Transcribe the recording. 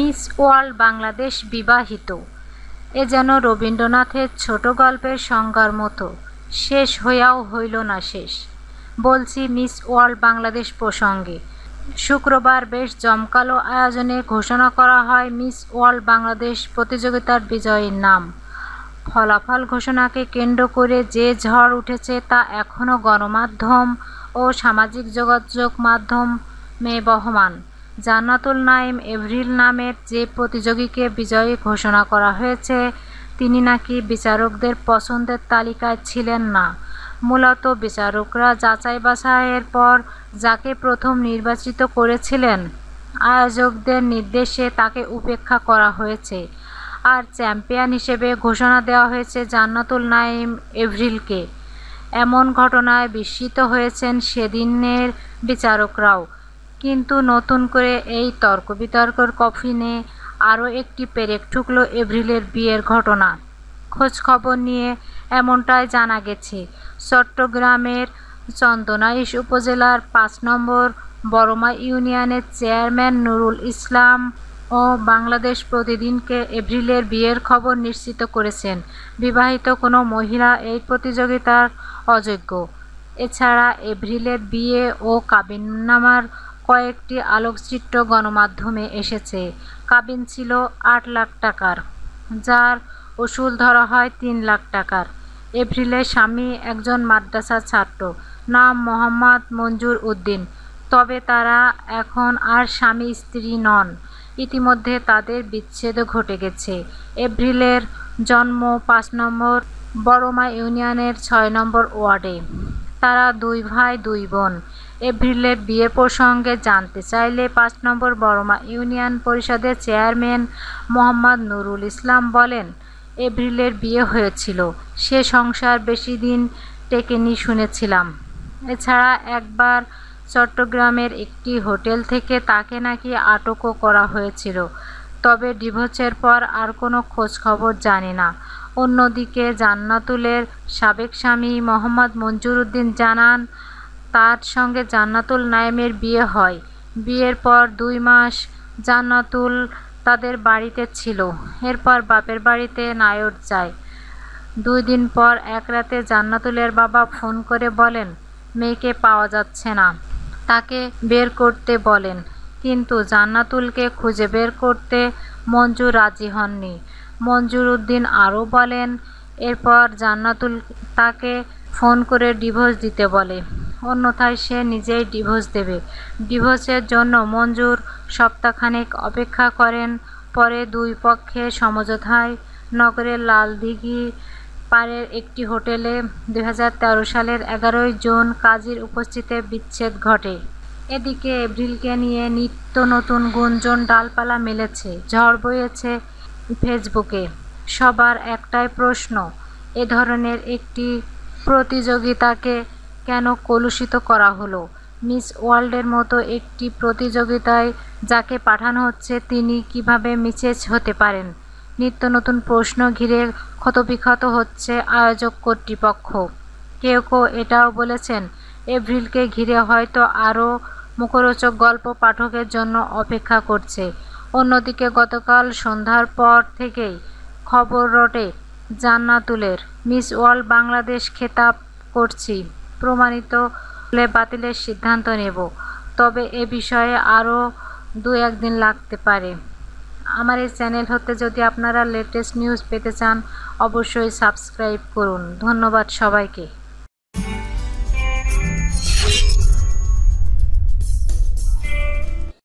miss world Bangladesh বিবাহিত এ যেন রবীন্দ্রনাথের ছোট গল্পের সংজ্ঞার মতো শেষ হইয়াও হইল না শেষ বলছি মিস ওয়ার্ল্ড বাংলাদেশ প্রসঙ্গে শুক্রবার বেশ জমকালো আয়োজনে ঘোষণা করা হয় মিস ওয়ার্ল্ড বাংলাদেশ প্রতিযোগিতার বিজয়ীর নাম ফলাফল ঘোষণাকে কেন্দ্র করে যে ঝড় উঠেছে তা এখনও গণমাধ্যম ও সামাজিক যোগাযোগ মাধ্যমে বহমান জান্নাতুল নাইম এভরিল নামের যে প্রতিযোগীকে বিজয়ী ঘোষণা করা হয়েছে তিনি নাকি বিচারকদের পছন্দের তালিকায় ছিলেন না মূলত বিচারকরা যাচাই বাছাইয়ের পর যাকে প্রথম নির্বাচিত করেছিলেন আয়োজকদের নির্দেশে তাকে উপেক্ষা করা হয়েছে আর চ্যাম্পিয়ন হিসেবে ঘোষণা দেওয়া হয়েছে জান্নাতুল নাইম এভরিলকে এমন ঘটনায় বিস্মিত হয়েছেন সেদিনের বিচারকরাও কিন্তু নতুন করে এই তর্ক বিতর্কর কফিনে আরও একটি পেরেক ঠুকল এভ্রিলের বিয়ের ঘটনা খোঁজ খবর নিয়ে এমনটাই জানা গেছে চট্টগ্রামের চন্দনাইশ উপজেলার পাঁচ নম্বর বড়মা ইউনিয়নের চেয়ারম্যান নুরুল ইসলাম ও বাংলাদেশ প্রতিদিনকে এপ্রিলের বিয়ের খবর নিশ্চিত করেছেন বিবাহিত কোনো মহিলা এই প্রতিযোগিতার অযোগ্য এছাড়া এপ্রিলের বিয়ে ও কাবিননামার কয়েকটি আলোকচিত্র গণমাধ্যমে এসেছে কাবিন ছিল আট লাখ টাকার যার ওসুল ধরা হয় তিন লাখ টাকার এপ্রিলে স্বামী একজন মাদ্রাসার ছাত্র নাম মোহাম্মদ মঞ্জুর উদ্দিন তবে তারা এখন আর স্বামী স্ত্রী নন ইতিমধ্যে তাদের বিচ্ছেদ ঘটে গেছে এপ্রিলের জন্ম পাঁচ নম্বর বড়মা ইউনিয়নের ছয় নম্বর ওয়ার্ডে তারা দুই ভাই দুই বোন এভ্রিলের বিয়ে প্রসঙ্গে জানতে চাইলে পাঁচ নম্বর বড়মা ইউনিয়ন পরিষদের চেয়ারম্যান মোহাম্মদ নুরুল ইসলাম বলেন এপ্রিলের বিয়ে হয়েছিল সে সংসার বেশি দিন টেকেনি শুনেছিলাম এছাড়া একবার চট্টগ্রামের একটি হোটেল থেকে তাকে নাকি আটকও করা হয়েছিল তবে ডিভোর্সের পর আর কোনো খোঁজ খবর জানি না অন্যদিকে জান্নাতুলের সাবেক স্বামী মোহাম্মদ মঞ্জুর উদ্দিন জানান তার সঙ্গে জান্নাতুল নায়েমের বিয়ে হয় বিয়ের পর দুই মাস জান্নাতুল তাদের বাড়িতে ছিল এরপর বাপের বাড়িতে নায়র যায় দুই দিন পর এক রাতে জান্নাতুলের বাবা ফোন করে বলেন মেয়েকে পাওয়া যাচ্ছে না তাকে বের করতে বলেন কিন্তু জান্নাতুলকে খুঁজে বের করতে মঞ্জু রাজি হননি মঞ্জুর উদ্দিন আরও বলেন এরপর জান্নাতুল তাকে ফোন করে ডিভোর্স দিতে বলে অন্যথায় সে নিজেই ডিভোর্স দেবে ডিভোর্সের জন্য মঞ্জুর সপ্তাহখানেক অপেক্ষা করেন পরে দুই পক্ষে সমঝোতায় নগরের লালদিঘি পাড়ের একটি হোটেলে দু সালের এগারোই জুন কাজীর উপস্থিতে বিচ্ছেদ ঘটে এদিকে এপ্রিলকে নিয়ে নিত্য নতুন গুঞ্জন ডালপালা মেলেছে ঝড় বইয়েছে ফেসবুকে সবার একটাই প্রশ্ন এ ধরনের একটি প্রতিযোগিতাকে কেন কলুষিত করা হলো মিস ওয়ার্ল্ডের মতো একটি প্রতিযোগিতায় যাকে পাঠানো হচ্ছে তিনি কিভাবে মিসেজ হতে পারেন নিত্য নতুন প্রশ্ন ঘিরে ক্ষতবিক্ষত হচ্ছে আয়োজক কর্তৃপক্ষ কেউ কেউ এটাও বলেছেন এপ্রিলকে ঘিরে হয়তো আরও মুখরোচক গল্প পাঠকের জন্য অপেক্ষা করছে অন্যদিকে গতকাল সন্ধ্যার পর থেকেই খবর রটে জান্নাতুলের মিস ওয়ার্ল্ড বাংলাদেশ খেতাব করছি প্রমাণিত হলে বাতিলের সিদ্ধান্ত নেব তবে এ বিষয়ে আরও দু একদিন লাগতে পারে আমার এই চ্যানেল হতে যদি আপনারা লেটেস্ট নিউজ পেতে চান অবশ্যই সাবস্ক্রাইব করুন ধন্যবাদ সবাইকে